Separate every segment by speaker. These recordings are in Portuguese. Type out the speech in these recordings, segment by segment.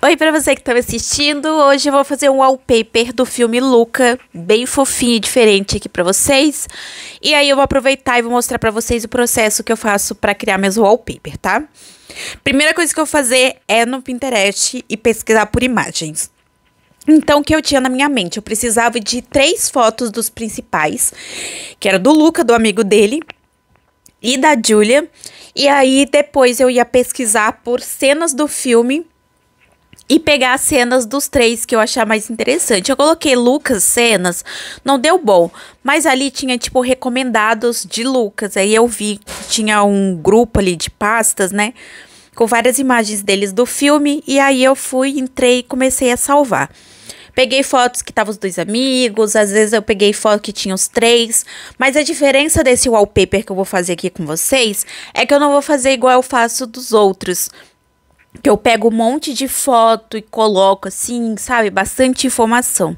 Speaker 1: Oi para você que tá me assistindo. Hoje eu vou fazer um wallpaper do filme Luca, bem fofinho e diferente aqui para vocês. E aí eu vou aproveitar e vou mostrar para vocês o processo que eu faço para criar meus wallpaper, tá? Primeira coisa que eu vou fazer é no Pinterest e pesquisar por imagens. Então, o que eu tinha na minha mente? Eu precisava de três fotos dos principais, que era do Luca, do amigo dele, e da Julia. E aí, depois eu ia pesquisar por cenas do filme e pegar as cenas dos três que eu achar mais interessante. Eu coloquei Lucas cenas, não deu bom, mas ali tinha tipo recomendados de Lucas. Aí eu vi que tinha um grupo ali de pastas, né? Com várias imagens deles do filme e aí eu fui, entrei e comecei a salvar. Peguei fotos que estavam os dois amigos, às vezes eu peguei foto que tinha os três. Mas a diferença desse wallpaper que eu vou fazer aqui com vocês é que eu não vou fazer igual eu faço dos outros que eu pego um monte de foto e coloco assim, sabe, bastante informação.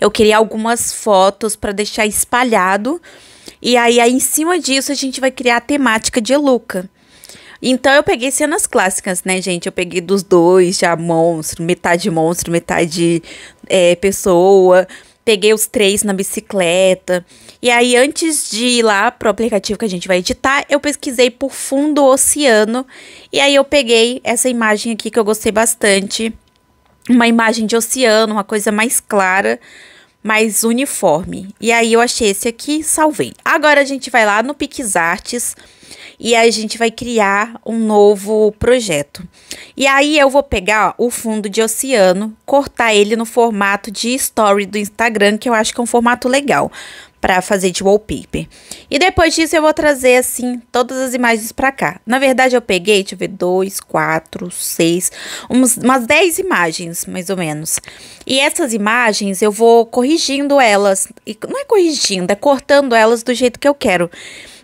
Speaker 1: Eu queria algumas fotos para deixar espalhado e aí, aí em cima disso a gente vai criar a temática de Luca. Então eu peguei cenas clássicas, né, gente? Eu peguei dos dois, já monstro, metade monstro, metade é, pessoa. Peguei os três na bicicleta. E aí, antes de ir lá pro aplicativo que a gente vai editar, eu pesquisei por fundo oceano. E aí, eu peguei essa imagem aqui que eu gostei bastante. Uma imagem de oceano, uma coisa mais clara, mais uniforme. E aí, eu achei esse aqui, salvei. Agora, a gente vai lá no PixArts e a gente vai criar um novo projeto. E aí eu vou pegar ó, o fundo de oceano, cortar ele no formato de story do Instagram, que eu acho que é um formato legal para fazer de wallpaper. E depois disso eu vou trazer assim todas as imagens para cá. Na verdade eu peguei, deixa eu ver, 2, 4, 6, umas 10 imagens mais ou menos. E essas imagens eu vou corrigindo elas, e não é corrigindo, é cortando elas do jeito que eu quero.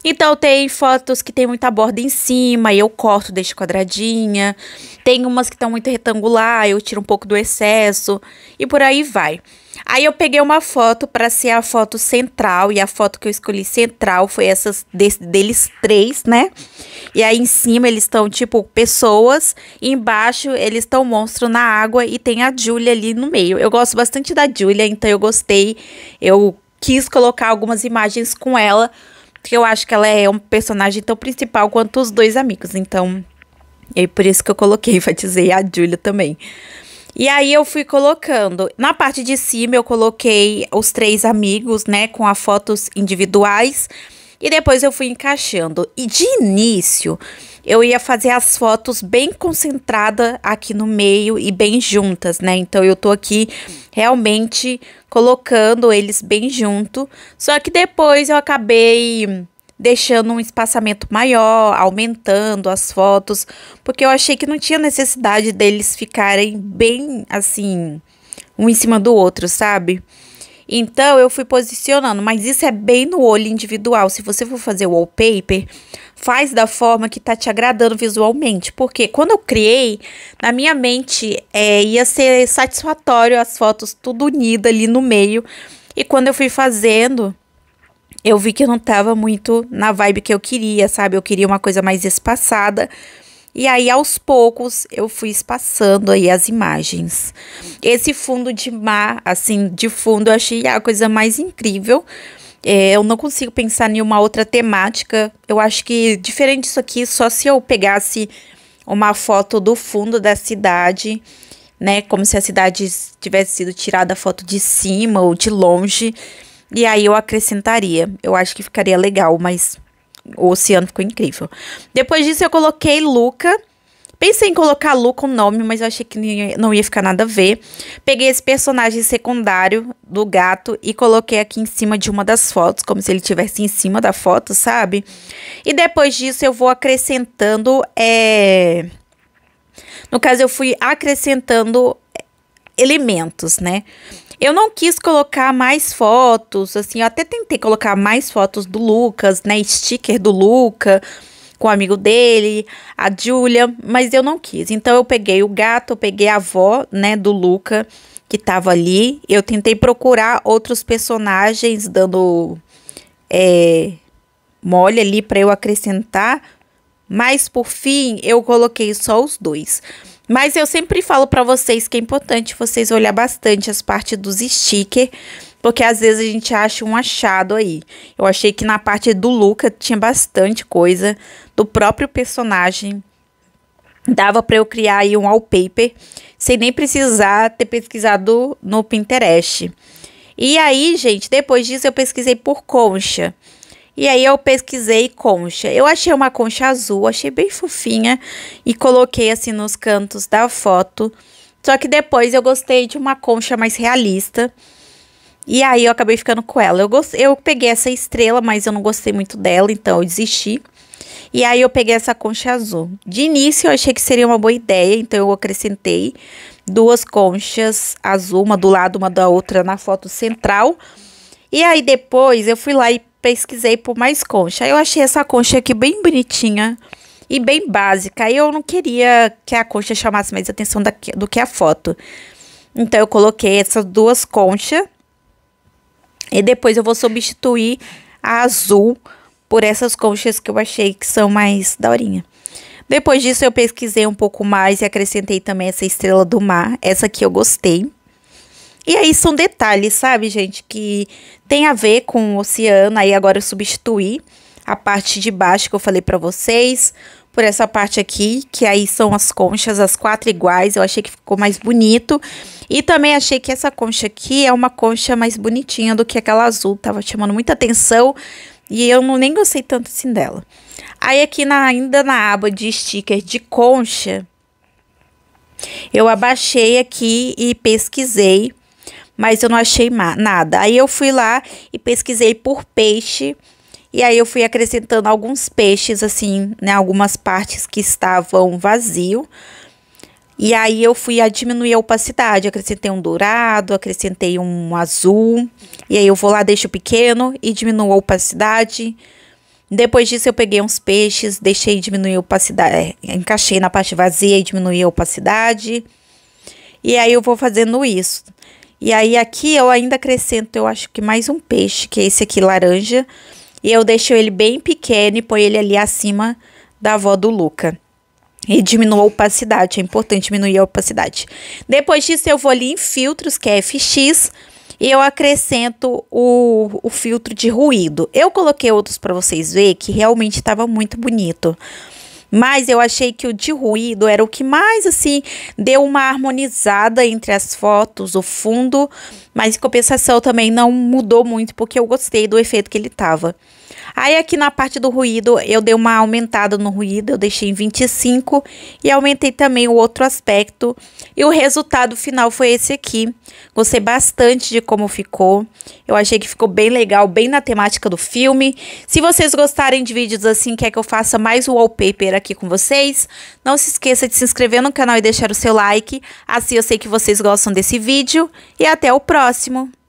Speaker 1: Então tem fotos que tem muita borda em cima, e eu corto, deixo quadradinha. Tem umas que estão muito retangular, eu tiro um pouco do excesso e por aí vai. Aí eu peguei uma foto para ser a foto central e a foto que eu escolhi central foi essas deles três, né? E aí em cima eles estão tipo pessoas, e embaixo eles estão monstro na água e tem a Julia ali no meio. Eu gosto bastante da Julia, então eu gostei. Eu quis colocar algumas imagens com ela porque eu acho que ela é um personagem tão principal quanto os dois amigos. Então, é por isso que eu coloquei, vai dizer, a Julia também. E aí eu fui colocando. Na parte de cima eu coloquei os três amigos, né, com as fotos individuais e depois eu fui encaixando. E de início, eu ia fazer as fotos bem concentrada aqui no meio e bem juntas, né? Então eu tô aqui realmente colocando eles bem junto. Só que depois eu acabei deixando um espaçamento maior, aumentando as fotos, porque eu achei que não tinha necessidade deles ficarem bem assim, um em cima do outro, sabe? Então eu fui posicionando, mas isso é bem no olho individual. Se você for fazer wallpaper, faz da forma que tá te agradando visualmente, porque quando eu criei, na minha mente é, ia ser satisfatório as fotos tudo unida ali no meio. E quando eu fui fazendo, eu vi que não tava muito na vibe que eu queria, sabe? Eu queria uma coisa mais espaçada. E aí, aos poucos, eu fui espaçando aí as imagens. Esse fundo de mar, assim, de fundo, eu achei a coisa mais incrível. É, eu não consigo pensar em uma outra temática. Eu acho que, diferente disso aqui, só se eu pegasse uma foto do fundo da cidade, né? Como se a cidade tivesse sido tirada a foto de cima ou de longe. E aí eu acrescentaria. Eu acho que ficaria legal, mas o oceano ficou incrível. Depois disso, eu coloquei Luca. Pensei em colocar Luca o nome, mas eu achei que não ia ficar nada a ver. Peguei esse personagem secundário do gato e coloquei aqui em cima de uma das fotos, como se ele estivesse em cima da foto, sabe? E depois disso, eu vou acrescentando. É... No caso, eu fui acrescentando é, elementos, né? Eu não quis colocar mais fotos, assim, eu até tentei colocar mais fotos do Lucas, né? Sticker do Luca com o amigo dele, a Julia, mas eu não quis. Então eu peguei o gato, eu peguei a avó, né, do Luca, que tava ali. Eu tentei procurar outros personagens dando é, mole ali para eu acrescentar, mas por fim eu coloquei só os dois. Mas eu sempre falo para vocês que é importante vocês olhar bastante as partes dos stickers, porque às vezes a gente acha um achado aí. Eu achei que na parte do Luca tinha bastante coisa do próprio personagem. Dava para eu criar aí um wallpaper sem nem precisar ter pesquisado no Pinterest. E aí, gente, depois disso eu pesquisei por concha. E aí eu pesquisei concha. Eu achei uma concha azul, achei bem fofinha e coloquei assim nos cantos da foto. Só que depois eu gostei de uma concha mais realista. E aí eu acabei ficando com ela. Eu, gost... eu peguei essa estrela, mas eu não gostei muito dela, então eu desisti. E aí eu peguei essa concha azul. De início eu achei que seria uma boa ideia, então eu acrescentei duas conchas azul, uma do lado, uma da outra na foto central. E aí depois eu fui lá e pesquisei por mais concha. Eu achei essa concha aqui bem bonitinha e bem básica. E eu não queria que a concha chamasse mais atenção da, do que a foto. Então, eu coloquei essas duas conchas. E depois eu vou substituir a azul por essas conchas que eu achei que são mais daorinha. Depois disso, eu pesquisei um pouco mais e acrescentei também essa estrela do mar. Essa aqui eu gostei. E aí são detalhes, sabe, gente, que tem a ver com o oceano. Aí agora eu substituí a parte de baixo que eu falei para vocês por essa parte aqui, que aí são as conchas, as quatro iguais. Eu achei que ficou mais bonito. E também achei que essa concha aqui é uma concha mais bonitinha do que aquela azul. Tava chamando muita atenção e eu não, nem gostei tanto assim dela. Aí aqui na, ainda na aba de sticker de concha, eu abaixei aqui e pesquisei mas eu não achei nada. Aí eu fui lá e pesquisei por peixe. E aí eu fui acrescentando alguns peixes, assim, né? Algumas partes que estavam vazio. E aí eu fui a diminuir a opacidade. Acrescentei um dourado, acrescentei um azul. E aí eu vou lá, deixo pequeno e diminuo a opacidade. Depois disso eu peguei uns peixes, deixei diminuir a opacidade, é, encaixei na parte vazia e diminuí a opacidade. E aí eu vou fazendo isso. E aí aqui eu ainda acrescento, eu acho que mais um peixe, que é esse aqui laranja. E eu deixo ele bem pequeno e põe ele ali acima da avó do Luca. E diminuiu a opacidade, é importante diminuir a opacidade. Depois disso eu vou ali em filtros, que é FX, e eu acrescento o, o filtro de ruído. Eu coloquei outros para vocês verem que realmente estava muito bonito. Mas eu achei que o de ruído era o que mais assim deu uma harmonizada entre as fotos, o fundo, mas em compensação também não mudou muito porque eu gostei do efeito que ele tava. Aí aqui na parte do ruído, eu dei uma aumentada no ruído, eu deixei em 25 e aumentei também o outro aspecto. E o resultado final foi esse aqui. Gostei bastante de como ficou. Eu achei que ficou bem legal, bem na temática do filme. Se vocês gostarem de vídeos assim, quer que eu faça mais wallpaper aqui com vocês. Não se esqueça de se inscrever no canal e deixar o seu like, assim eu sei que vocês gostam desse vídeo. E até o próximo!